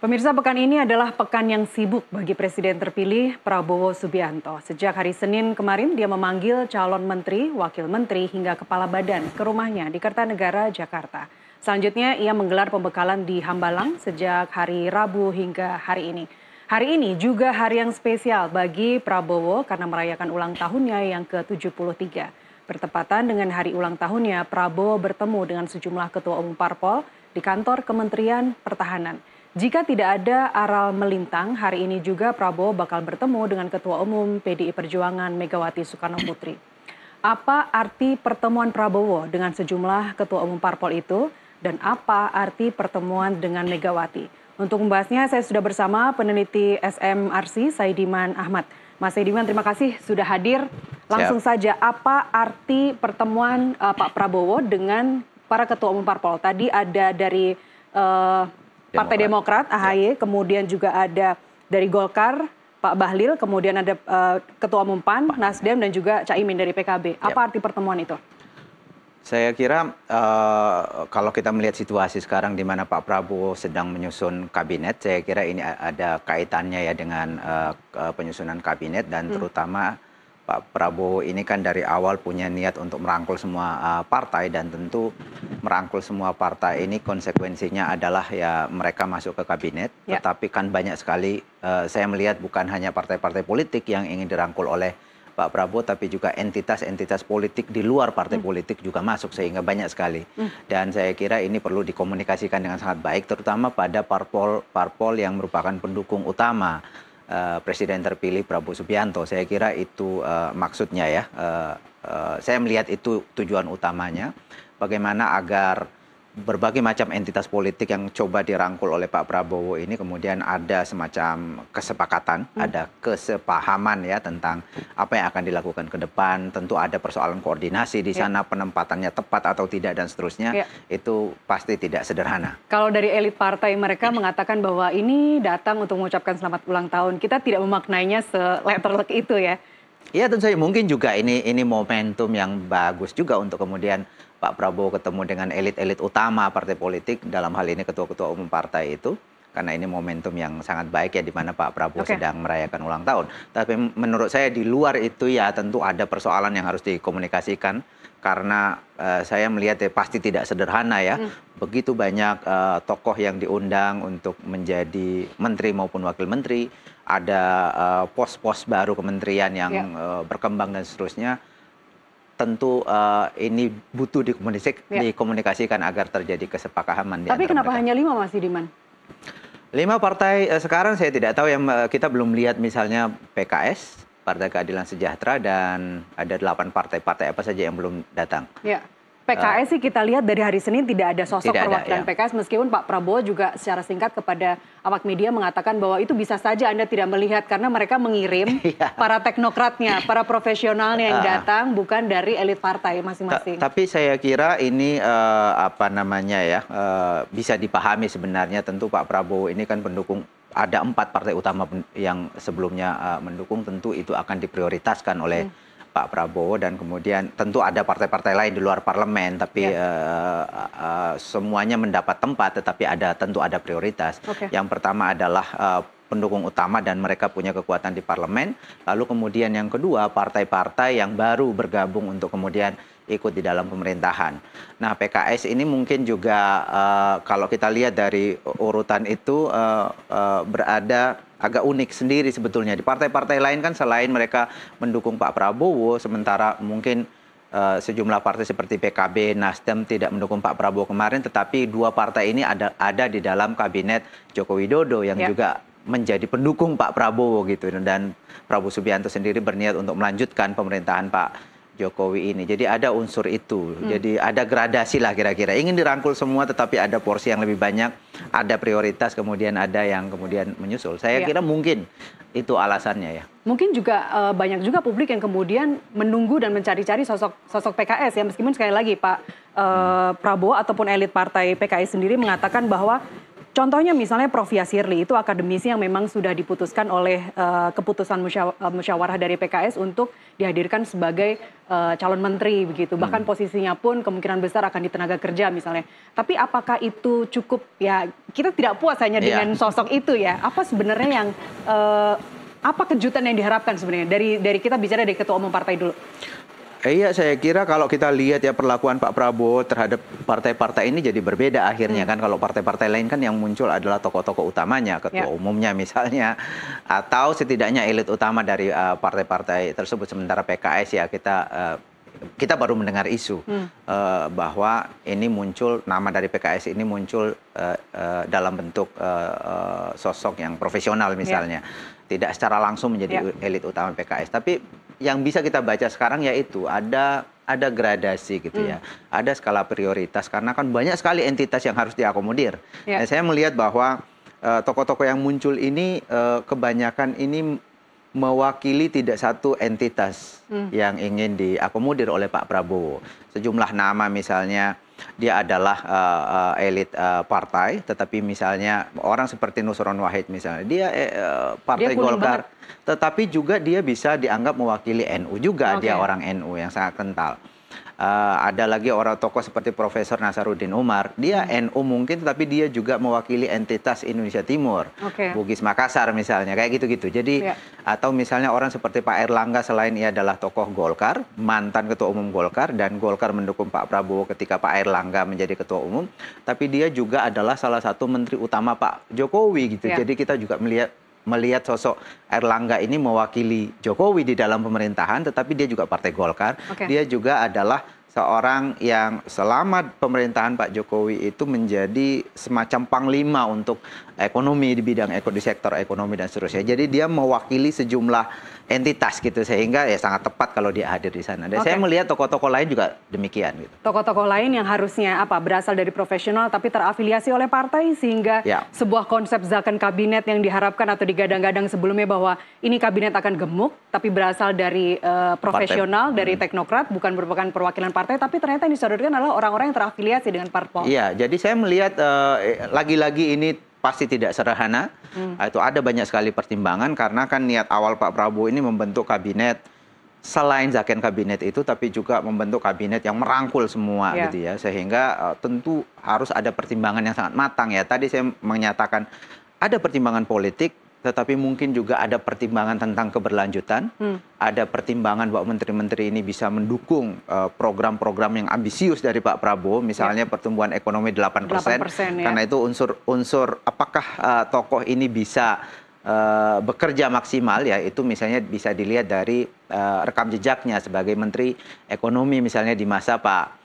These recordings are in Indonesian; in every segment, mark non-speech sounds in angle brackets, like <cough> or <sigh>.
Pemirsa pekan ini adalah pekan yang sibuk bagi Presiden terpilih Prabowo Subianto. Sejak hari Senin kemarin dia memanggil calon menteri, wakil menteri hingga kepala badan ke rumahnya di Kertanegara, Jakarta. Selanjutnya ia menggelar pembekalan di Hambalang sejak hari Rabu hingga hari ini. Hari ini juga hari yang spesial bagi Prabowo karena merayakan ulang tahunnya yang ke-73. Bertepatan dengan hari ulang tahunnya, Prabowo bertemu dengan sejumlah ketua umum parpol di kantor Kementerian Pertahanan. Jika tidak ada aral melintang, hari ini juga Prabowo bakal bertemu dengan Ketua Umum PDI Perjuangan Megawati Soekarno Putri. Apa arti pertemuan Prabowo dengan sejumlah Ketua Umum Parpol itu? Dan apa arti pertemuan dengan Megawati? Untuk membahasnya, saya sudah bersama peneliti SMRC, Saidiman Ahmad. Mas Saidiman, terima kasih sudah hadir. Langsung Siap. saja, apa arti pertemuan uh, Pak Prabowo dengan para ketua umum parpol? Tadi ada dari uh, Partai Demokrat, Demokrat AHY, ya. kemudian juga ada dari Golkar, Pak Bahlil, kemudian ada uh, Ketua Umum PAN, Pak. Nasdem, dan juga Caimin dari PKB. Ya. Apa arti pertemuan itu? Saya kira uh, kalau kita melihat situasi sekarang di mana Pak Prabowo sedang menyusun kabinet, saya kira ini ada kaitannya ya dengan uh, penyusunan kabinet dan hmm. terutama Pak Prabowo ini kan dari awal punya niat untuk merangkul semua eh, partai dan tentu merangkul semua partai ini konsekuensinya adalah ya mereka masuk ke kabinet. Ya. Tetapi kan banyak sekali eh, saya melihat bukan hanya partai-partai politik yang ingin dirangkul oleh Pak Prabowo, tapi juga entitas-entitas politik di luar partai hmm. politik juga masuk sehingga banyak sekali. Hmm. Dan saya kira ini perlu dikomunikasikan dengan sangat baik, terutama pada parpol-parpol yang merupakan pendukung utama Eh, Presiden terpilih Prabowo Subianto. Saya kira itu uh, maksudnya ya. Uh, uh, saya melihat itu tujuan utamanya, bagaimana agar berbagai macam entitas politik yang coba dirangkul oleh Pak Prabowo ini kemudian ada semacam kesepakatan, hmm. ada kesepahaman ya tentang apa yang akan dilakukan ke depan. Tentu ada persoalan koordinasi di ya. sana, yeah. penempatannya tepat atau tidak dan seterusnya. Yeah. Itu pasti tidak sederhana. Kalau dari elit partai mereka mengatakan bahwa ini datang untuk mengucapkan selamat ulang tahun. Kita tidak memaknainya seletterlek itu ya. Iya tentu saja mungkin juga ini ini momentum yang bagus juga untuk kemudian Pak Prabowo ketemu dengan elit-elit utama partai politik dalam hal ini ketua-ketua umum partai itu karena ini momentum yang sangat baik ya di mana Pak Prabowo okay. sedang merayakan ulang tahun. Tapi menurut saya di luar itu ya tentu ada persoalan yang harus dikomunikasikan karena uh, saya melihat ya pasti tidak sederhana ya. Hmm. Begitu banyak uh, tokoh yang diundang untuk menjadi menteri maupun wakil menteri, ada eh, pos-pos uh, baru kementerian yang yeah. Ya. uh, berkembang dan seterusnya tentu uh, ini butuh dikomunisik, ya. dikomunikasikan agar terjadi kesepakaman. Tapi kenapa mereka. hanya lima Mas Diman? Lima partai uh, sekarang saya tidak tahu yang uh, kita belum lihat misalnya PKS, Partai Keadilan Sejahtera dan ada delapan partai-partai apa saja yang belum datang. Ya. PKS sih kita lihat dari hari Senin tidak ada sosok tidak perwakilan ada, ya. PKS meskipun Pak Prabowo juga secara singkat kepada awak media mengatakan bahwa itu bisa saja Anda tidak melihat karena mereka mengirim <laughs> iya. para teknokratnya, para profesionalnya yang ah. datang bukan dari elit partai masing-masing. Ta tapi saya kira ini uh, apa namanya ya uh, bisa dipahami sebenarnya tentu Pak Prabowo ini kan pendukung ada empat partai utama yang sebelumnya uh, mendukung tentu itu akan diprioritaskan oleh hmm Pak Prabowo dan kemudian tentu ada partai-partai lain di luar parlemen tapi ya. uh, uh, semuanya mendapat tempat tetapi ada tentu ada prioritas. Okay. Yang pertama adalah uh, pendukung utama dan mereka punya kekuatan di parlemen. Lalu kemudian yang kedua partai-partai yang baru bergabung untuk kemudian ikut di dalam pemerintahan. Nah PKS ini mungkin juga uh, kalau kita lihat dari urutan itu uh, uh, berada agak unik sendiri sebetulnya. Di partai-partai lain kan selain mereka mendukung Pak Prabowo, sementara mungkin Uh, sejumlah partai seperti PKB, Nasdem tidak mendukung Pak Prabowo kemarin, tetapi dua partai ini ada ada di dalam kabinet Joko Widodo yang yeah. juga menjadi pendukung Pak Prabowo gitu dan Prabowo Subianto sendiri berniat untuk melanjutkan pemerintahan Pak Jokowi ini. Jadi ada unsur itu. Hmm. Jadi ada gradasi lah kira-kira. Ingin dirangkul semua tetapi ada porsi yang lebih banyak, ada prioritas kemudian ada yang kemudian menyusul. Saya ya. kira mungkin itu alasannya ya. Mungkin juga uh, banyak juga publik yang kemudian menunggu dan mencari-cari sosok sosok PKS ya meskipun sekali lagi Pak uh, Prabowo ataupun elit partai PKS sendiri mengatakan bahwa Contohnya misalnya Prof. Yasirli itu akademisi yang memang sudah diputuskan oleh uh, keputusan eh, musyawarah dari PKS untuk dihadirkan sebagai uh, calon menteri begitu. Hmm. Bahkan hmm. posisinya pun kemungkinan besar akan di tenaga kerja misalnya. Tapi apakah itu cukup ya kita tidak puas hanya yeah. dengan sosok itu ya. Apa sebenarnya yang uh, apa kejutan yang diharapkan sebenarnya dari dari kita bicara dari ketua umum partai dulu? iya, saya kira kalau kita lihat ya perlakuan Pak Prabowo terhadap partai-partai ini jadi berbeda akhirnya hmm. kan kalau partai-partai lain kan yang muncul adalah tokoh-tokoh utamanya, ketua ya. umumnya misalnya atau setidaknya elit utama dari eh, partai-partai uh, tersebut sementara PKS ya kita uh, kita baru mendengar isu hmm. uh, bahwa ini muncul nama dari PKS ini muncul uh, uh, dalam bentuk uh, uh, sosok yang profesional misalnya. Yeah tidak secara langsung menjadi yeah. elit utama PKS. Tapi yang bisa kita baca sekarang yaitu ada ada gradasi gitu ya. hmm. ya, ada skala prioritas karena kan banyak sekali entitas yang harus diakomodir. Yeah. Nah, saya melihat bahwa toko eh, tokoh-tokoh yang muncul ini uh, kebanyakan ini mewakili tidak satu entitas hmm. yang ingin diakomodir oleh Pak Prabowo. Sejumlah nama misalnya dia adalah uh, uh, elit uh, partai, tetapi misalnya orang seperti Nusron Wahid misalnya, dia uh, partai dia Golkar, banget. tetapi juga dia bisa dianggap mewakili NU juga, okay. dia orang NU yang sangat kental uh, ada lagi orang tokoh seperti Profesor Nasaruddin Umar. Dia hmm. NU mungkin, tapi dia juga mewakili entitas Indonesia Timur, okay. Bugis Makassar misalnya, kayak gitu-gitu. Jadi yeah. atau misalnya orang seperti Pak Erlangga selain ia adalah tokoh Golkar, mantan Ketua Umum Golkar dan Golkar mendukung Pak Prabowo ketika Pak Erlangga menjadi Ketua Umum, tapi dia juga adalah salah satu Menteri Utama Pak Jokowi gitu. Yeah. Jadi kita juga melihat melihat sosok Erlangga ini mewakili Jokowi di dalam pemerintahan, tetapi dia juga partai Golkar. Okay. Dia juga adalah seorang yang selama pemerintahan Pak Jokowi itu menjadi semacam panglima untuk ekonomi di bidang di sektor ekonomi dan seterusnya. Jadi dia mewakili sejumlah entitas gitu sehingga ya sangat tepat kalau dia hadir di sana. Dan okay. saya melihat toko-toko lain juga demikian gitu. toko tokoh lain yang harusnya apa berasal dari profesional tapi terafiliasi oleh partai sehingga ya. sebuah konsep zakan kabinet yang diharapkan atau digadang-gadang sebelumnya bahwa ini kabinet akan gemuk tapi berasal dari uh, profesional partai. dari hmm. teknokrat bukan merupakan perwakilan partai tapi ternyata yang disodorkan adalah orang-orang yang terafiliasi dengan parpol. Iya, jadi saya melihat eh, lagi-lagi uh, lagi -lagi ini pasti tidak sederhana. Hmm. Ah, itu ada banyak sekali pertimbangan karena kan niat awal Pak Prabowo ini membentuk kabinet selain zaken kabinet itu tapi juga membentuk kabinet yang merangkul semua yeah. gitu ya. Sehingga uh, tentu harus ada pertimbangan yang sangat matang ya. Tadi saya menyatakan ada pertimbangan politik tetapi mungkin juga ada pertimbangan tentang keberlanjutan, hmm. ada pertimbangan bahwa menteri-menteri ini bisa mendukung eh, program-program uh, yang ambisius dari Pak Prabowo, ya. misalnya ya. pertumbuhan ekonomi 8%, persen, ya. karena itu unsur-unsur apakah uh, tokoh ini bisa uh, bekerja maksimal ya itu misalnya bisa dilihat dari uh, rekam jejaknya sebagai menteri ekonomi misalnya di masa Pak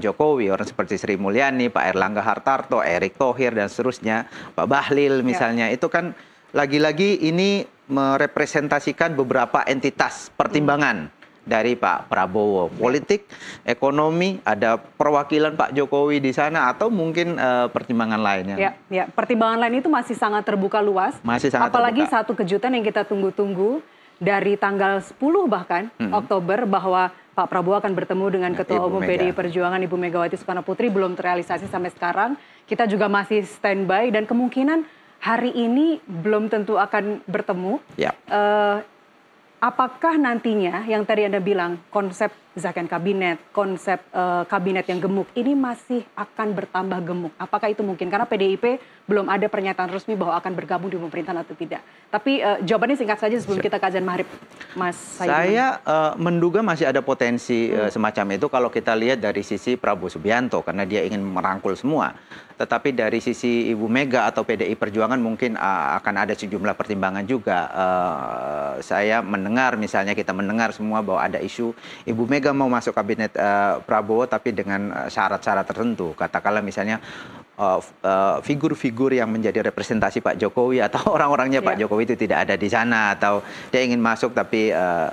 Jokowi, orang seperti Sri Mulyani, Pak Erlangga Hartarto, Erick Thohir dan seterusnya, Pak Bahlil ya. misalnya, ya. itu kan lagi-lagi ini merepresentasikan beberapa entitas pertimbangan hmm. dari Pak Prabowo. Ya. Politik, ekonomi, ada perwakilan Pak Jokowi di sana atau mungkin uh, pertimbangan lainnya. Ya, ya, pertimbangan lain itu masih sangat terbuka luas. Masih sangat Apalagi terbuka. satu kejutan yang kita tunggu-tunggu dari tanggal 10 bahkan hmm. Oktober bahwa Pak Prabowo akan bertemu dengan ya, Ketua Umum PDI Perjuangan Ibu Megawati Soekarno Putri belum terrealisasi sampai sekarang. Kita juga masih standby dan kemungkinan hari ini belum tentu akan bertemu. Ya. Uh, apakah nantinya yang tadi Anda bilang konsep zakon kabinet, konsep uh, kabinet yang gemuk ini masih akan bertambah gemuk. Apakah itu mungkin? Karena PDIP belum ada pernyataan resmi bahwa akan bergabung di pemerintahan atau tidak. Tapi uh, jawabannya singkat saja sebelum kita kajian Mahrib, Mas. Said. Saya uh, menduga masih ada potensi hmm. uh, semacam itu kalau kita lihat dari sisi Prabowo Subianto karena dia ingin merangkul semua. Tetapi dari sisi Ibu Mega atau PDI Perjuangan mungkin uh, akan ada sejumlah pertimbangan juga. Uh, saya mendengar misalnya kita mendengar semua bahwa ada isu Ibu Mega mau masuk kabinet uh, Prabowo tapi dengan eh, syarat-syarat tertentu. Katakanlah misalnya Eh, figur-figur uh, yang menjadi representasi Pak Jokowi <laughs> atau orang-orangnya Pak Pak iya. Jokowi itu tidak ada di sana atau dia ingin masuk tapi eh,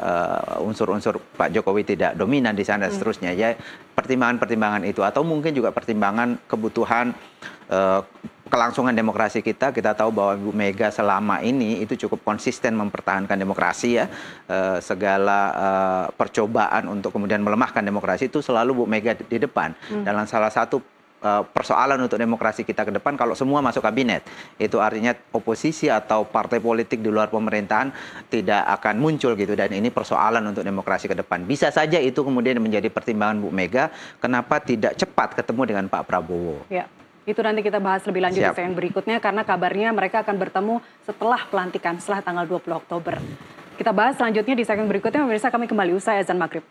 eh, unsur-unsur uh, uh, Pak Jokowi tidak dominan di sana hmm. seterusnya ya pertimbangan-pertimbangan itu atau mungkin juga pertimbangan kebutuhan uh, kelangsungan demokrasi kita kita tahu bahwa Bu Mega selama ini itu cukup konsisten mempertahankan demokrasi ya uh, segala uh, percobaan untuk kemudian melemahkan demokrasi itu selalu Bu Mega di depan hmm. dalam salah satu Eh, persoalan untuk demokrasi kita ke depan kalau semua masuk kabinet. Itu artinya oposisi atau partai politik di luar pemerintahan tidak akan muncul gitu dan ini persoalan untuk demokrasi ke depan. Bisa saja itu kemudian menjadi pertimbangan Bu Mega kenapa tidak cepat ketemu dengan Pak Prabowo. Ya. Itu nanti kita bahas lebih lanjut Siap. di segmen berikutnya karena kabarnya mereka akan bertemu setelah pelantikan setelah tanggal 20 Oktober. Kita bahas selanjutnya di segmen berikutnya pemirsa kami kembali usai azan maghrib.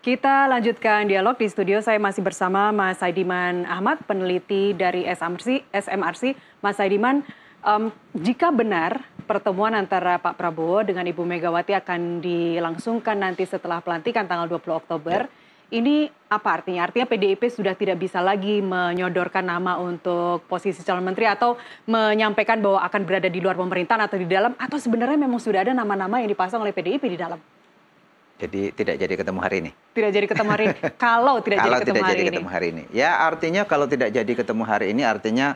Kita lanjutkan dialog di studio. Saya masih bersama Mas Saidiman Ahmad, peneliti dari SMRC. SMRC. Mas Saidiman, um, jika benar pertemuan antara Pak Prabowo dengan Ibu Megawati akan dilangsungkan nanti setelah pelantikan tanggal 20 Oktober, ya. ini apa artinya? Artinya PDIP sudah tidak bisa lagi menyodorkan nama untuk posisi calon menteri atau menyampaikan bahwa akan berada di luar pemerintahan atau di dalam, atau sebenarnya memang sudah ada nama-nama yang dipasang oleh PDIP di dalam? Jadi tidak jadi ketemu hari ini. Tidak jadi ketemu hari ini. <laughs> kalau tidak kalau jadi ketemu tidak hari jadi ketemu hari ini. Ya artinya kalau tidak jadi ketemu hari ini artinya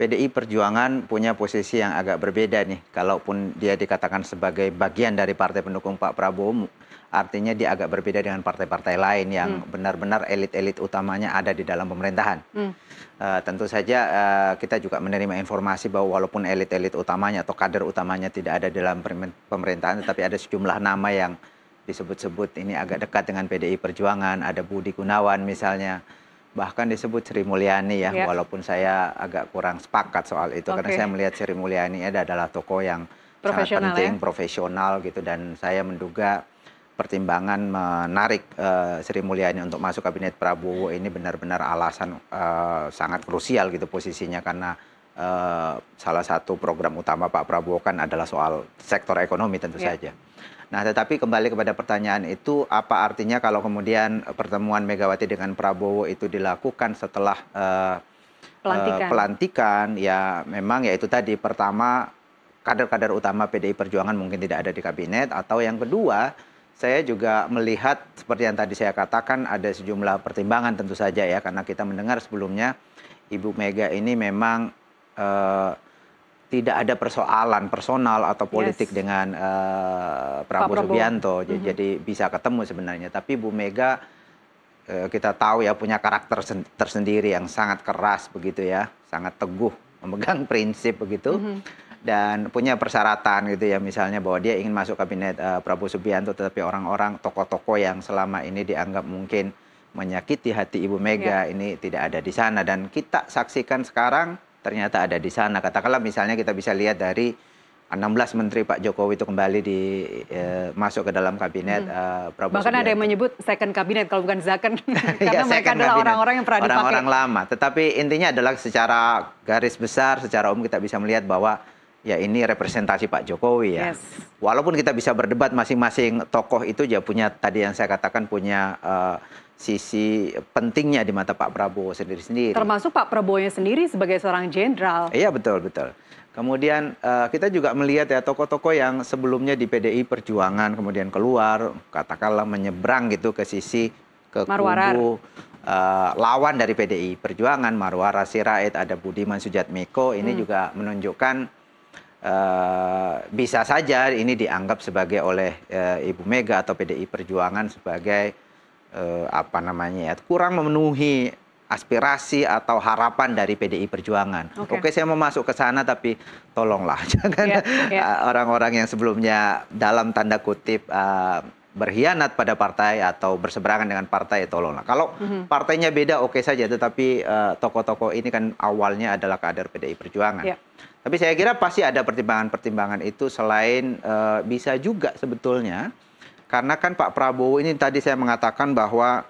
PDI Perjuangan punya posisi yang agak berbeda nih. Kalaupun dia dikatakan sebagai bagian dari partai pendukung Pak Prabowo, artinya dia agak berbeda dengan partai-partai lain yang hmm. benar-benar elit-elit utamanya ada di dalam pemerintahan. Hmm. Uh, tentu saja uh, kita juga menerima informasi bahwa walaupun elit-elit utamanya atau kader utamanya tidak ada dalam pemerintahan, tetapi ada sejumlah nama yang disebut-sebut ini agak dekat dengan PDI Perjuangan, ada Budi Gunawan misalnya, bahkan disebut Sri Mulyani ya, yeah. walaupun saya agak kurang sepakat soal itu okay. karena saya melihat Sri Mulyani adalah tokoh yang sangat ya? penting, ya? profesional gitu dan saya menduga pertimbangan menarik uh, Sri Mulyani untuk masuk kabinet Prabowo ini benar-benar alasan uh, sangat krusial gitu posisinya karena uh, salah satu program utama Pak Prabowo kan adalah soal sektor ekonomi tentu yeah. saja. Nah, tetapi kembali kepada pertanyaan itu, apa artinya kalau kemudian eh, pertemuan Megawati dengan Prabowo itu dilakukan setelah uh, pelantikan. Uh, pelantikan? Ya, memang ya itu tadi pertama kader-kader utama PDI Perjuangan mungkin tidak ada di kabinet, atau yang kedua saya juga melihat seperti yang tadi saya katakan ada sejumlah pertimbangan tentu saja ya karena kita mendengar sebelumnya Ibu Mega ini memang uh, tidak ada persoalan personal atau politik yes. dengan uh, Prabowo, Subianto. Mm -hmm. Jadi bisa ketemu sebenarnya. Tapi Bu Mega uh, kita tahu ya punya karakter tersendiri yang sangat keras begitu ya, sangat teguh memegang prinsip begitu. Mm -hmm. Dan punya persyaratan gitu ya, misalnya bahwa dia ingin masuk kabinet uh, Prabowo Subianto, tetapi orang-orang tokoh-tokoh yang selama ini dianggap mungkin menyakiti hati Ibu Mega yeah. ini tidak ada di sana. Dan kita saksikan sekarang ternyata ada di sana. Katakanlah misalnya kita bisa lihat dari 16 eh, menteri Pak Jokowi itu kembali di e, masuk ke dalam kabinet hmm. e, Prabowo. Bahkan Subianto. ada yang menyebut second kabinet kalau bukan zaken <laughs> karena ya, mereka adalah orang-orang yang pernah dipakai. Orang-orang lama. Tetapi intinya adalah secara garis besar secara umum kita bisa melihat bahwa ya ini representasi Pak Jokowi ya. Yes. Walaupun kita bisa berdebat masing-masing tokoh itu ya punya tadi yang saya katakan punya uh, sisi pentingnya di mata Pak Prabowo sendiri-sendiri. Termasuk Pak prabowo sendiri sebagai seorang jenderal. Iya betul betul. Kemudian uh, kita juga melihat ya tokoh-tokoh yang sebelumnya di PDI Perjuangan kemudian keluar katakanlah menyeberang gitu ke sisi ke Marwarar. kubu uh, lawan dari PDI Perjuangan Marwara Sirait ada Budiman Sujatmiko ini hmm. juga menunjukkan Uh, bisa saja ini dianggap sebagai oleh uh, Ibu Mega atau PDI Perjuangan sebagai eh, apa namanya ya kurang memenuhi aspirasi atau harapan dari PDI Perjuangan. Okay. Oke, saya mau masuk ke sana tapi tolonglah <laughs> jangan iya, iya. Eh, orang-orang yeah, yeah. yang sebelumnya dalam tanda kutip uh, berkhianat pada partai atau berseberangan dengan partai tolonglah. Kalau mm-hmm. partainya beda oke okay saja tetapi uh, tokoh-tokoh ini kan awalnya adalah kader PDI Perjuangan. Yeah. Tapi saya kira pasti ada pertimbangan-pertimbangan itu selain uh, bisa juga sebetulnya karena kan Pak Prabowo ini tadi saya mengatakan bahwa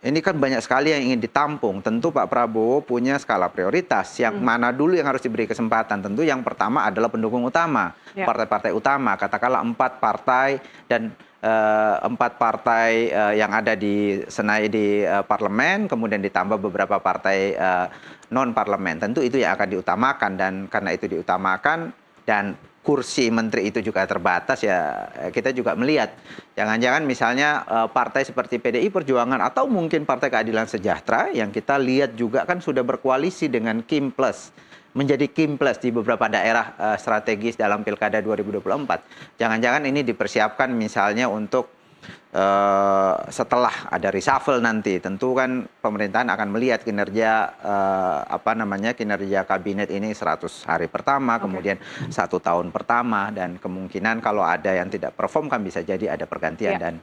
ini kan banyak sekali yang ingin ditampung. Tentu Pak Prabowo punya skala prioritas. Yang hmm. mana dulu yang harus diberi kesempatan? Tentu yang pertama adalah pendukung utama, ya. partai-partai ya. utama. Katakanlah empat partai dan uh, empat partai uh, yang ada di senai di uh, parlemen, kemudian ditambah beberapa partai uh, non parlemen. Tentu itu yang akan diutamakan dan karena itu diutamakan dan kursi menteri itu juga terbatas ya kita juga melihat Jangan-jangan misalnya eh, partai seperti PDI Perjuangan atau mungkin Partai Keadilan Sejahtera yang kita lihat juga kan sudah berkoalisi dengan Kim Plus menjadi Kim Plus di beberapa daerah eh, strategis dalam Pilkada 2024. Jangan-jangan ini dipersiapkan misalnya untuk Uh, setelah ada reshuffle nanti tentu kan pemerintahan akan melihat kinerja uh, apa namanya kinerja kabinet ini 100 hari pertama okay. kemudian satu tahun pertama dan kemungkinan kalau ada yang tidak perform kan bisa jadi ada pergantian yeah. dan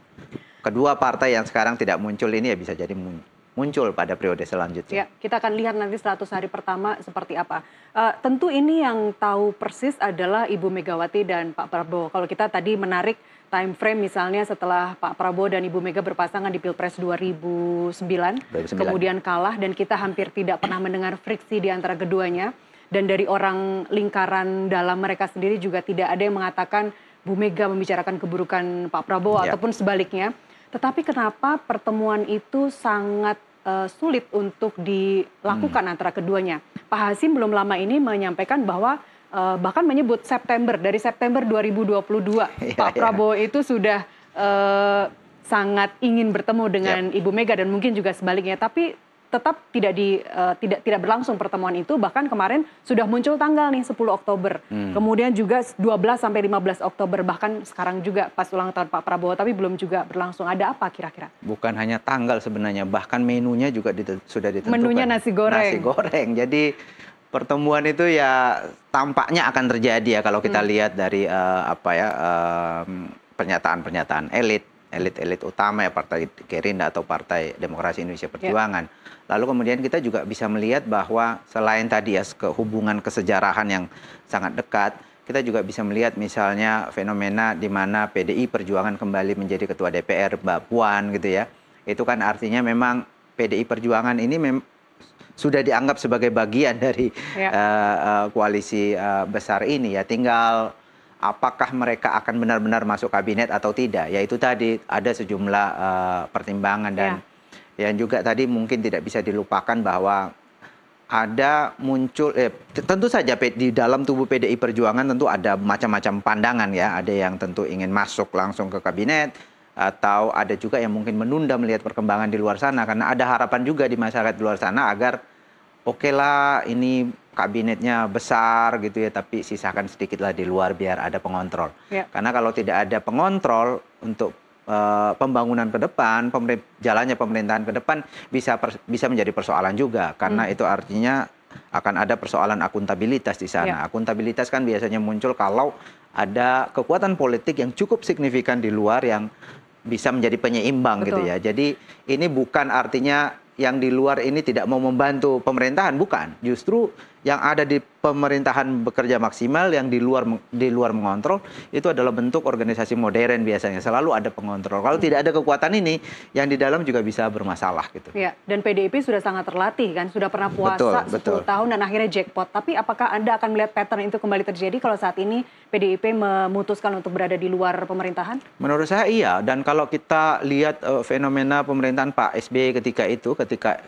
kedua partai yang sekarang tidak muncul ini ya bisa jadi muncul pada periode selanjutnya. Ya, kita akan lihat nanti 100 hari pertama seperti apa. Uh, tentu ini yang tahu persis adalah Ibu Megawati dan Pak Prabowo. Kalau kita tadi menarik time frame misalnya setelah Pak Prabowo dan Ibu Mega berpasangan di Pilpres 2009, 2009. kemudian kalah dan kita hampir tidak pernah mendengar friksi di antara keduanya dan dari orang lingkaran dalam mereka sendiri juga tidak ada yang mengatakan Bu Mega membicarakan keburukan Pak Prabowo ya. ataupun sebaliknya. Tetapi kenapa pertemuan itu sangat uh, sulit untuk dilakukan hmm. antara keduanya? Pak Hasim belum lama ini menyampaikan bahwa uh, bahkan menyebut September dari September 2022 yeah, iya, Pak iya. Prabowo itu sudah uh, sangat ingin bertemu dengan yep. Ibu Mega dan mungkin juga sebaliknya tapi tetap tidak di uh, tidak tidak berlangsung pertemuan itu bahkan kemarin sudah muncul tanggal nih 10 Oktober. Hmm. Kemudian juga 12 sampai 15 Oktober bahkan sekarang juga pas ulang tahun Pak Prabowo tapi belum juga berlangsung. Ada apa kira-kira? Bukan hanya tanggal sebenarnya, bahkan menunya juga sudah ditentukan. Menunya nasi goreng. Nasi goreng. Jadi pertemuan itu ya tampaknya akan terjadi ya kalau kita hmm. lihat dari uh, apa ya eh, pernyataan-pernyataan uh, elit elit-elit utama ya partai Gerindra atau partai Demokrasi Indonesia ya. Perjuangan. Yeah. Lalu kemudian kita juga bisa melihat bahwa selain tadi ya hubungan kesejarahan yang sangat dekat, kita juga bisa melihat misalnya fenomena di mana PDI Perjuangan kembali menjadi ketua DPR Mbak Puan gitu ya. Itu kan artinya memang PDI Perjuangan ini mem sudah dianggap sebagai bagian <laughs> dari ya. uh, uh, koalisi uh, besar ini ya tinggal apakah mereka akan benar-benar masuk kabinet atau tidak yaitu tadi ada sejumlah uh, pertimbangan dan ya. yang juga tadi mungkin tidak bisa dilupakan bahwa ada muncul eh, tentu saja di dalam tubuh PDI Perjuangan tentu ada macam-macam pandangan ya ada yang tentu ingin masuk langsung ke kabinet atau ada juga yang mungkin menunda melihat perkembangan di luar sana karena ada harapan juga di masyarakat di luar sana agar oke okay lah ini kabinetnya besar gitu ya tapi sisakan sedikitlah di luar biar ada pengontrol ya. karena kalau tidak ada pengontrol untuk uh, pembangunan ke depan pemer jalannya pemerintahan ke depan bisa bisa menjadi persoalan juga karena hmm. itu artinya akan ada persoalan akuntabilitas di sana. Ya. Akuntabilitas kan biasanya muncul kalau ada kekuatan politik yang cukup signifikan di luar yang bisa menjadi penyeimbang gitu Betul. gitu ya. Jadi ini bukan artinya yang di luar ini tidak mau membantu pemerintahan, bukan. Justru yang ada di pemerintahan bekerja maksimal yang di luar di luar mengontrol itu adalah bentuk organisasi modern biasanya selalu ada pengontrol. Kalau tidak ada kekuatan ini yang di dalam juga bisa bermasalah gitu. Ya, dan PDIP sudah sangat terlatih kan, sudah pernah puasa betul, 10 betul. tahun dan akhirnya jackpot. Tapi apakah Anda akan melihat pattern itu kembali terjadi kalau saat ini PDIP memutuskan untuk berada di luar pemerintahan? Menurut saya iya dan kalau kita lihat uh, fenomena pemerintahan Pak SBY ketika itu ketika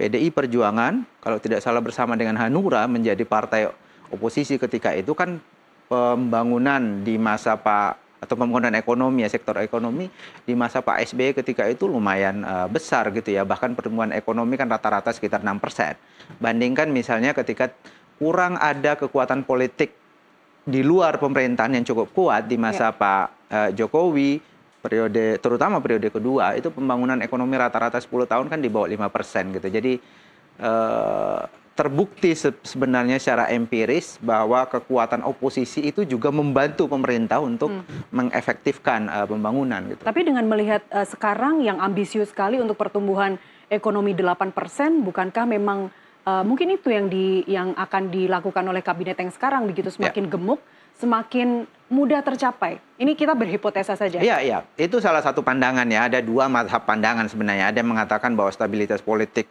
PDI Perjuangan kalau tidak salah bersama dengan Hanura menjadi partai partai oposisi ketika itu kan pembangunan di masa Pak atau pembangunan ekonomi ya sektor ekonomi di masa Pak SBY ketika itu lumayan uh, besar gitu ya bahkan pertumbuhan ekonomi kan rata-rata sekitar 6 persen bandingkan misalnya ketika kurang ada kekuatan politik di luar pemerintahan yang cukup kuat di masa ya. Pak uh, Jokowi periode terutama periode kedua itu pembangunan ekonomi rata-rata 10 tahun kan di bawah 5 persen gitu jadi uh, terbukti sebenarnya secara empiris bahwa kekuatan oposisi itu juga membantu pemerintah untuk hmm. mengefektifkan uh, pembangunan gitu. Tapi dengan melihat uh, sekarang yang ambisius sekali untuk pertumbuhan ekonomi 8%, bukankah memang uh, mungkin itu yang di yang akan dilakukan oleh kabinet yang sekarang begitu ya. semakin yeah. gemuk, semakin mudah tercapai. Ini kita berhipotesa saja. Iya, iya. Itu salah satu pandangan ya. Ada dua mazhab pandangan sebenarnya. Ada yang mengatakan bahwa stabilitas politik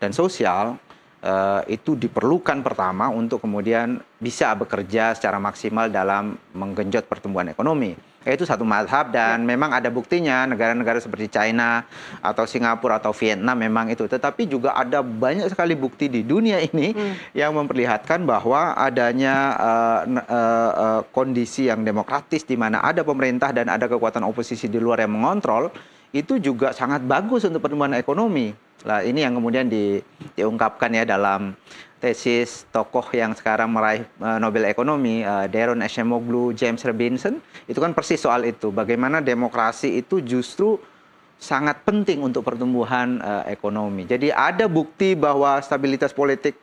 dan sosial Eh, itu diperlukan pertama untuk kemudian bisa bekerja secara maksimal dalam menggenjot pertumbuhan ekonomi. Itu satu madhab dan ya. memang ada buktinya negara-negara seperti China atau Singapura atau Vietnam memang itu. Tetapi juga ada banyak sekali bukti di dunia ini hmm. yang memperlihatkan bahwa adanya uh, uh, uh, kondisi yang demokratis di mana ada pemerintah dan ada kekuatan oposisi di luar yang mengontrol itu juga sangat bagus untuk pertumbuhan ekonomi. Nah, ini yang kemudian di, diungkapkan ya dalam tesis tokoh yang sekarang meraih uh, Nobel Ekonomi, uh, Darren Acemoglu, James Robinson, itu kan persis soal itu. Bagaimana demokrasi itu justru sangat penting untuk pertumbuhan uh, ekonomi. Jadi ada bukti bahwa stabilitas politik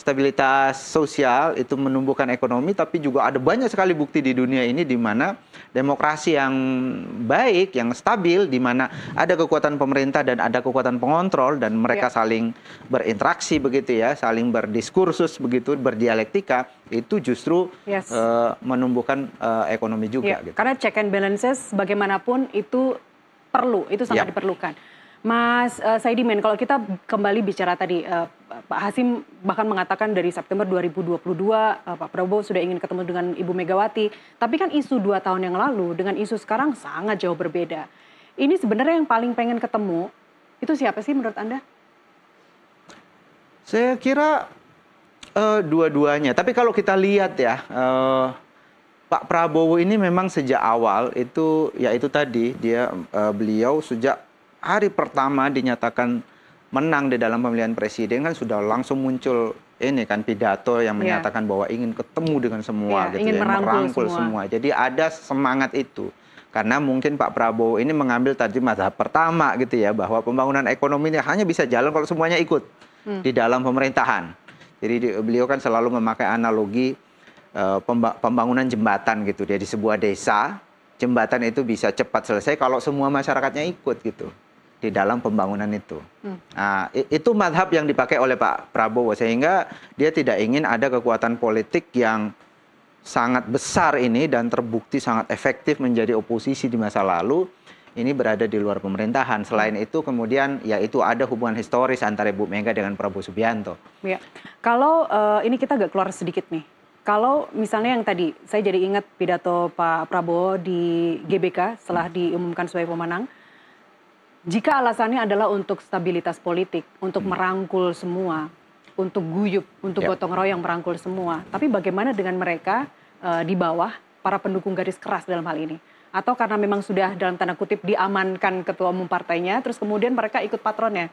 stabilitas sosial itu menumbuhkan ekonomi tapi juga ada banyak sekali bukti di dunia ini di mana demokrasi yang baik yang stabil di mana ada kekuatan pemerintah dan ada kekuatan pengontrol dan mereka ya. saling berinteraksi begitu ya saling berdiskursus begitu berdialektika itu justru yes. uh, menumbuhkan uh, ekonomi juga ya, gitu. karena check and balances bagaimanapun itu perlu itu sangat ya. diperlukan Mas uh, Saidiman, kalau kita kembali bicara tadi, uh, Pak Hasim bahkan mengatakan dari September 2022 uh, eh, Pak Prabowo sudah ingin ketemu dengan Ibu Megawati. Tapi kan isu dua tahun yang lalu dengan isu sekarang sangat jauh berbeda. Ini sebenarnya yang paling pengen ketemu itu siapa sih menurut Anda? Saya kira uh, dua-duanya. Tapi kalau kita lihat ya. Uh... Pak Prabowo ini memang sejak awal itu ya itu tadi dia uh, beliau sejak hari pertama dinyatakan menang di dalam pemilihan presiden kan sudah langsung muncul ini kan pidato yang iya. menyatakan yeah. bahwa ingin ketemu dengan semua yeah, gitu ingin ya, merangkul, merangkul semua. semua. Jadi ada semangat itu. Karena mungkin Pak Prabowo ini mengambil tadi masa pertama gitu ya bahwa pembangunan ekonomi ini hanya bisa jalan kalau semuanya ikut hmm. di dalam pemerintahan. Jadi beliau kan selalu memakai analogi eh, pembangunan jembatan gitu Jadi sebuah desa jembatan itu bisa cepat selesai kalau semua masyarakatnya ikut gitu di dalam pembangunan itu. Hmm. Nah, itu madhab yang dipakai oleh Pak Prabowo sehingga dia tidak ingin ada kekuatan politik yang sangat besar ini dan terbukti sangat efektif menjadi oposisi di masa lalu ini berada di luar pemerintahan. Selain itu kemudian yaitu ada hubungan historis antara Ibu Mega dengan Prabowo Subianto. Ya. Kalau uh, ini kita agak keluar sedikit nih. Kalau misalnya yang tadi saya jadi ingat pidato Pak Prabowo di GBK setelah diumumkan sebagai pemenang jika alasannya adalah untuk stabilitas politik, untuk hmm. merangkul semua, untuk guyup, untuk yeah. gotong royong merangkul semua. Tapi bagaimana dengan mereka uh, di bawah para pendukung garis keras dalam hal ini? Atau karena memang sudah dalam tanda kutip diamankan ketua umum partainya, terus kemudian mereka ikut patronnya?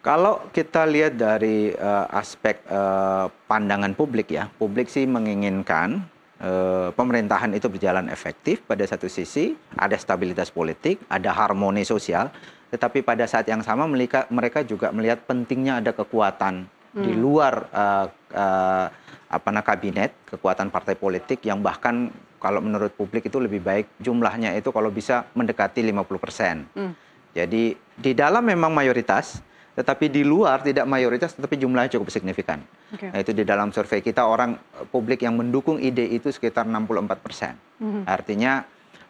Kalau kita lihat dari uh, aspek uh, pandangan publik ya, publik sih menginginkan e, pemerintahan itu berjalan efektif pada satu sisi ada stabilitas politik, ada harmoni sosial, tetapi pada saat yang sama mereka mereka juga melihat pentingnya ada kekuatan hmm. di luar e, e, apa nah, kabinet, kekuatan partai politik yang bahkan kalau menurut publik itu lebih baik jumlahnya itu kalau bisa mendekati 50 Hmm. Jadi di dalam memang mayoritas, tetapi di luar tidak mayoritas tetapi jumlahnya cukup signifikan. Okay. Nah, itu di dalam survei kita orang eh, publik yang mendukung ide itu sekitar 64 persen. Mm -hmm. Artinya